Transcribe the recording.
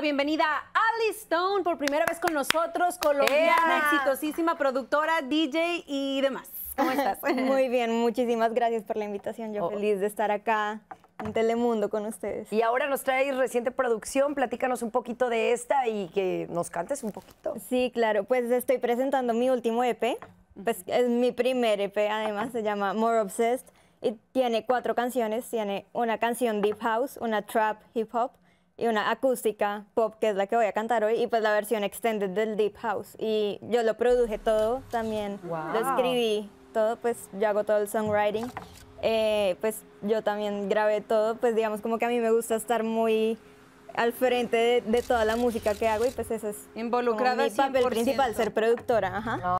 bienvenida Ali Stone por primera vez con nosotros, colombiana, exitosísima productora, DJ y demás. ¿Cómo estás? Muy bien, muchísimas gracias por la invitación. Yo oh. feliz de estar acá en Telemundo con ustedes. Y ahora nos traes reciente producción, platícanos un poquito de esta y que nos cantes un poquito. Sí, claro, pues estoy presentando mi último EP, pues es mi primer EP además, se llama More Obsessed y tiene cuatro canciones, tiene una canción Deep House, una Trap Hip Hop, y una acústica pop, que es la que voy a cantar hoy, y pues la versión extended del Deep House. Y yo lo produje todo también, lo escribí todo, pues yo hago todo el songwriting. Eh, pues yo también grabé todo, pues digamos como que a mí me gusta estar muy al frente de, toda la música que hago y pues eso es Involucrada mi papel principal, ser productora. Ajá.